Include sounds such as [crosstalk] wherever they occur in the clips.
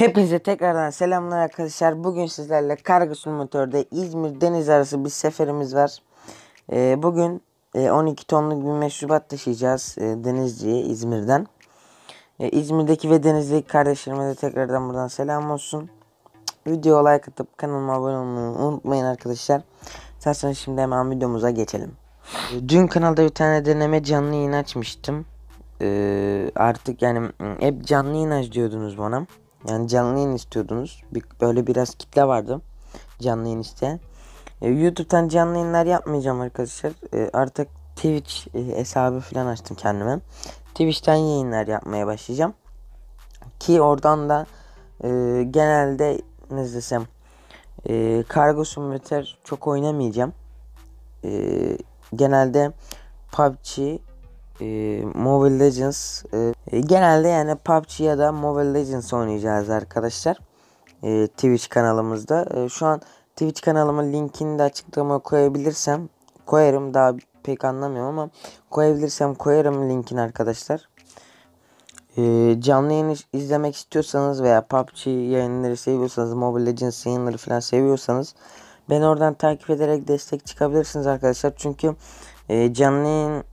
Hepinize tekrardan selamlar arkadaşlar. Bugün sizlerle kargo motor'da İzmir deniz arası bir seferimiz var. Ee, bugün e, 12 tonluk bir meşrubat taşıyacağız e, denizciye İzmir'den. E, İzmir'deki ve denizdeki kardeşlerime de tekrardan buradan selam olsun. Videoya like atıp kanalıma abone olmayı unutmayın arkadaşlar. İsterseniz şimdi hemen videomuza geçelim. E, dün kanalda bir tane deneme canlı yayın açmıştım. Ee, artık yani e, hep canlı yayın aç diyordunuz bana. Yani canlı yayın istiyordunuz. Bir, böyle biraz kitle vardı canlı yayın işte. E, YouTube'dan canlı yayınlar yapmayacağım arkadaşlar. E, artık Twitch e, hesabı falan açtım kendime. Twitch'ten yayınlar yapmaya başlayacağım. Ki oradan da e, genelde ne desem e, kargo simülatör çok oynamayacağım. E, genelde PUBG e, Mobile Legends e, e genelde yani PUBG ya da Mobile Legends oynayacağız arkadaşlar e, Twitch kanalımızda e, şu an Twitch kanalımın linkini de açıklamaya koyabilirsem koyarım daha pek anlamıyorum ama koyabilirsem koyarım linkini arkadaşlar e, canlı yayın izlemek istiyorsanız veya PUBG yayınları seviyorsanız Mobile Legends yayınları falan seviyorsanız ben oradan takip ederek destek çıkabilirsiniz arkadaşlar çünkü e, canlı yayın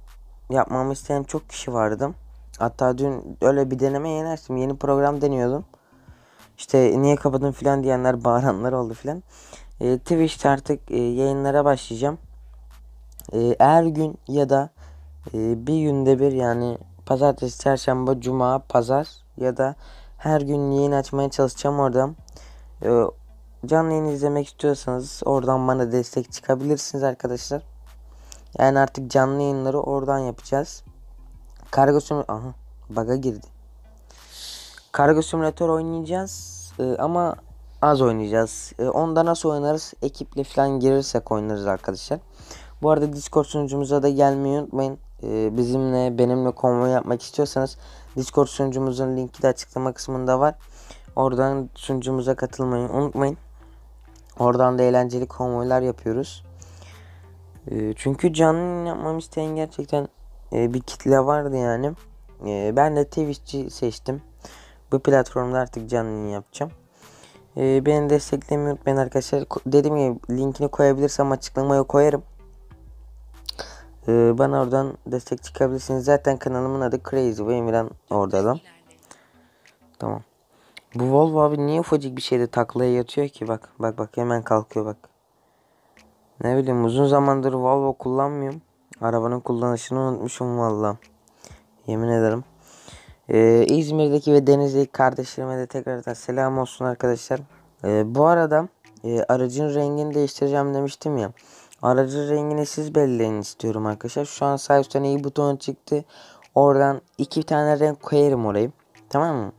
yapmamı isteyen çok kişi vardı. Hatta dün öyle bir deneme yeni Yeni program deniyordum. İşte niye kapadın filan diyenler [laughs] bağıranlar oldu filan. E, Twitch'te artık e, yayınlara başlayacağım. E, her gün ya da e, bir günde bir yani pazartesi, çarşamba, cuma, pazar ya da her gün yayın açmaya çalışacağım orada. E, ee, canlı yayın izlemek istiyorsanız oradan bana destek çıkabilirsiniz arkadaşlar. Yani artık canlı yayınları oradan yapacağız. Kargo simülatör... Aha baga girdi. Kargo simülatör oynayacağız. Ee, ama az oynayacağız. Ee, onda nasıl oynarız? Ekiple falan girirsek oynarız arkadaşlar. Bu arada Discord sunucumuza da gelmeyi unutmayın. Ee, bizimle benimle konvoy yapmak istiyorsanız Discord sunucumuzun linki de açıklama kısmında var. Oradan sunucumuza katılmayı unutmayın. Oradan da eğlenceli konvoylar yapıyoruz. Ee, çünkü canlı yapmamı isteyen gerçekten e, bir kitle vardı yani. E, ben de Twitch'i seçtim. Bu platformda artık canlı yapacağım. E, beni desteklemeyi unutmayın arkadaşlar. dedim gibi linkini koyabilirsem açıklamaya koyarım. E, bana oradan destek çıkabilirsiniz. Zaten kanalımın adı Crazy ve Emirhan orada adam. Tamam. Bu Volvo abi niye ufacık bir şeyde taklaya yatıyor ki bak bak bak hemen kalkıyor bak. Ne bileyim uzun zamandır Volvo kullanmıyorum. Arabanın kullanışını unutmuşum valla. Yemin ederim. Ee, İzmir'deki ve Denizli'deki kardeşlerime de tekrardan selam olsun arkadaşlar. Ee, bu arada e, aracın rengini değiştireceğim demiştim ya. Aracın rengini siz belirleyin istiyorum arkadaşlar. Şu an sağ iyi buton çıktı. Oradan iki tane renk koyarım orayı. Tamam mı?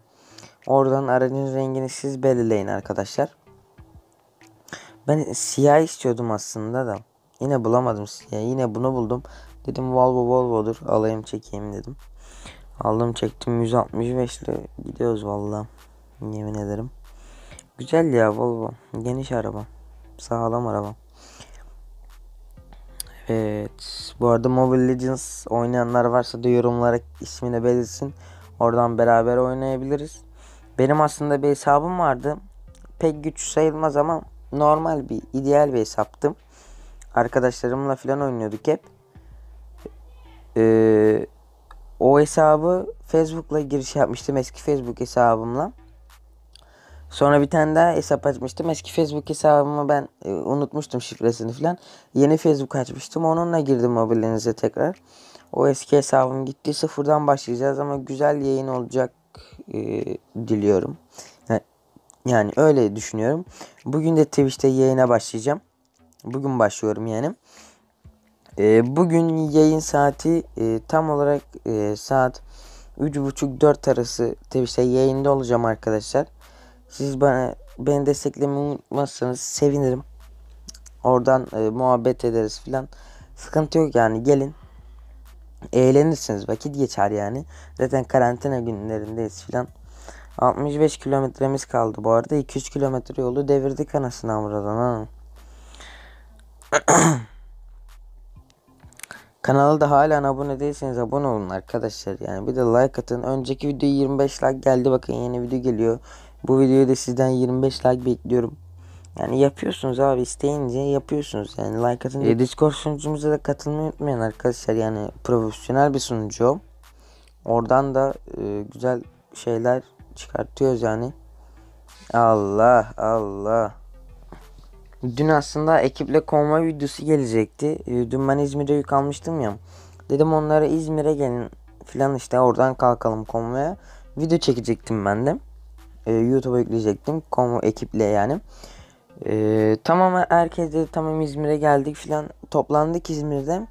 Oradan aracın rengini siz belirleyin arkadaşlar. Ben siyah istiyordum aslında da. Yine bulamadım siyah. Yine bunu buldum. Dedim Volvo Volvo'dur. Alayım çekeyim dedim. Aldım çektim 165 ile gidiyoruz valla. Yemin ederim. Güzel ya Volvo. Geniş araba. Sağlam araba. Evet. Bu arada Mobile Legends oynayanlar varsa da yorumlara ismini belirsin. Oradan beraber oynayabiliriz. Benim aslında bir hesabım vardı. Pek güç sayılmaz ama normal bir ideal bir hesaptım. Arkadaşlarımla falan oynuyorduk hep. Ee, o hesabı Facebook'la giriş yapmıştım eski Facebook hesabımla. Sonra bir tane daha hesap açmıştım. Eski Facebook hesabımı ben e, unutmuştum şifresini falan. Yeni Facebook açmıştım. Onunla girdim mobilinize tekrar. O eski hesabım gitti. Sıfırdan başlayacağız ama güzel yayın olacak e, diliyorum. Yani öyle düşünüyorum. Bugün de Twitch'te yayına başlayacağım. Bugün başlıyorum yani. E, bugün yayın saati e, tam olarak e, saat 3.30-4 arası Twitch'te yayında olacağım arkadaşlar. Siz bana beni desteklemeyi unutmazsanız sevinirim. Oradan e, muhabbet ederiz filan. Sıkıntı yok yani gelin. Eğlenirsiniz vakit geçer yani. Zaten karantina günlerindeyiz filan. 65 kilometremiz kaldı bu arada. 200 kilometre yolu devirdik anasını avradan ha. [clears throat] Kanala da hala abone değilseniz abone olun arkadaşlar. Yani bir de like atın. Önceki video 25 like geldi. Bakın yeni video geliyor. Bu da sizden 25 like bekliyorum. Yani yapıyorsunuz abi isteyince yapıyorsunuz. Yani like atın. E, Discord sunucumuza da katılmayı unutmayın arkadaşlar. Yani profesyonel bir sunucu. Oradan da e, güzel şeyler çıkartıyoruz yani. Allah Allah. Dün aslında ekiple konma videosu gelecekti. Ee, dün ben İzmir'e yük almıştım ya. Dedim onlara İzmir'e gelin filan işte oradan kalkalım konvoya. Video çekecektim ben de. Ee, YouTube'a yükleyecektim konvoy ekiple yani. Ee, tamam herkes de tamam İzmir'e geldik filan. Toplandık İzmir'de.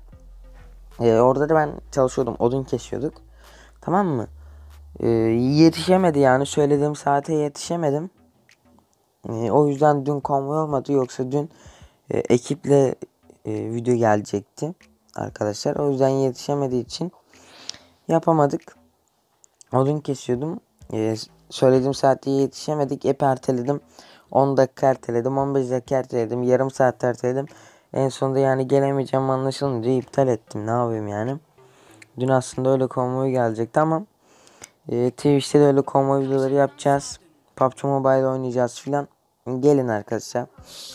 Ee, orada da ben çalışıyordum odun kesiyorduk. Tamam mı? e, yetişemedi yani söylediğim saate yetişemedim. E, o yüzden dün konvoy olmadı yoksa dün e, ekiple e, video gelecekti arkadaşlar. O yüzden yetişemediği için yapamadık. O Odun kesiyordum. E, söylediğim saatte yetişemedik. Hep erteledim. 10 dakika erteledim, 15 dakika erteledim, yarım saat erteledim. En sonunda yani gelemeyeceğim anlaşılınca iptal ettim. Ne yapayım yani? Dün aslında öyle konvoy gelecekti ama ee, Twitch'te de öyle combo videoları yapacağız. PUBG Mobile oynayacağız filan. Gelin arkadaşlar.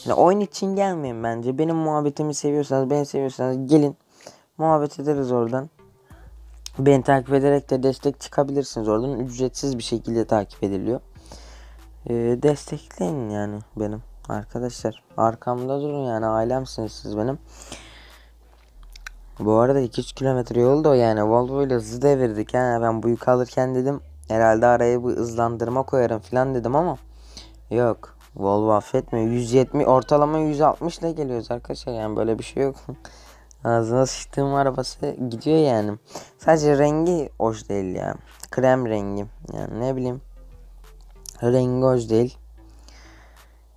Yani oyun için gelmeyin bence. Benim muhabbetimi seviyorsanız, beni seviyorsanız gelin. Muhabbet ederiz oradan. Beni takip ederek de destek çıkabilirsiniz oradan. Ücretsiz bir şekilde takip ediliyor. Ee, destekleyin yani benim arkadaşlar. Arkamda durun yani ailemsiniz siz benim. Bu arada 2-3 kilometre yol o yani. Volvo ile hızı devirdik. Yani ben bu yük alırken dedim herhalde araya bir hızlandırma koyarım falan dedim ama yok. Volvo affetme 170 ortalama 160 ile geliyoruz arkadaşlar. Yani böyle bir şey yok. [laughs] Ağzına sıçtığım arabası gidiyor yani. Sadece rengi hoş değil ya. Krem rengi. Yani ne bileyim. Rengi hoş değil.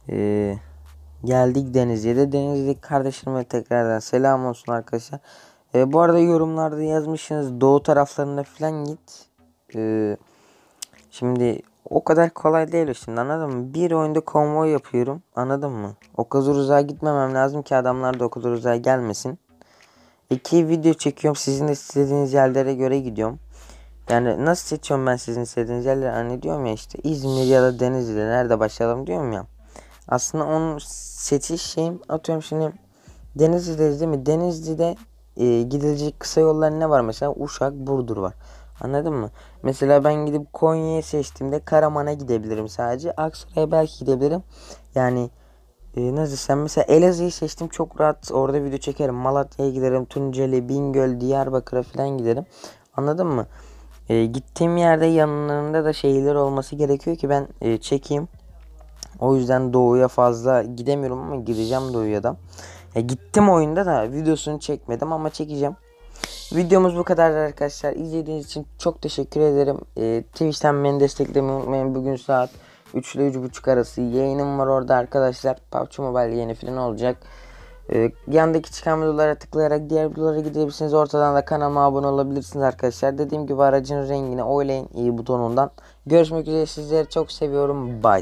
Ee, geldik Denizli'ye de Denizli kardeşlerime tekrardan selam olsun arkadaşlar. E, bu arada yorumlarda yazmışsınız doğu taraflarına falan git. E, şimdi o kadar kolay değil şimdi anladın mı? Bir oyunda konvoy yapıyorum anladın mı? O kadar uzağa gitmemem lazım ki adamlar da o kadar uzağa gelmesin. İki video çekiyorum sizin istediğiniz yerlere göre gidiyorum. Yani nasıl seçiyorum ben sizin istediğiniz yerleri hani diyorum ya işte İzmir ya da Denizli'de nerede başlayalım diyorum ya. Aslında onu seçiş şeyim atıyorum şimdi Denizli'deyiz değil mi? Denizli'de e, gidilecek kısa yollar ne var mesela Uşak Burdur var anladın mı mesela ben gidip Konya'yı seçtiğimde Karaman'a gidebilirim sadece Aksaray'a belki gidebilirim yani e, nasıl sen mesela Elazığ'ı seçtim çok rahat orada video çekerim Malatya'ya giderim Tunceli Bingöl Diyarbakır'a falan giderim anladın mı e, gittiğim yerde yanlarında da şehirler olması gerekiyor ki ben e, çekeyim o yüzden doğuya fazla gidemiyorum ama gideceğim doğuya da. Ya gittim oyunda da videosunu çekmedim ama çekeceğim. Videomuz bu kadar arkadaşlar. İzlediğiniz için çok teşekkür ederim. Ee, Twitch'ten beni desteklemeyi unutmayın. Bugün saat 3 ile 3.30 arası yayınım var orada arkadaşlar. PUBG Mobile yeni filan olacak. Ee, yandaki çıkan videolara tıklayarak diğer videolara gidebilirsiniz. Ortadan da kanalıma abone olabilirsiniz arkadaşlar. Dediğim gibi aracın rengini oylayın iyi butonundan. Görüşmek üzere sizleri çok seviyorum. Bye.